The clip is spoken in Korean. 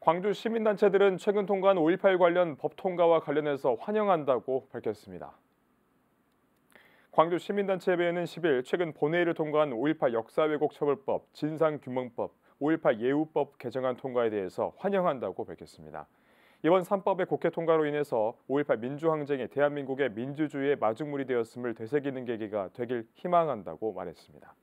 광주 시민단체들은 최근 통과한 5.18 관련 법 통과와 관련해서 환영한다고 밝혔습니다. 광주 시민단체협회는 10일 최근 본회의를 통과한 5.18 역사왜곡처벌법, 진상규명법, 5.18 예우법 개정안 통과에 대해서 환영한다고 밝혔습니다. 이번 3법의 국회 통과로 인해서 5.18 민주항쟁이 대한민국의 민주주의의 마중물이 되었음을 되새기는 계기가 되길 희망한다고 말했습니다.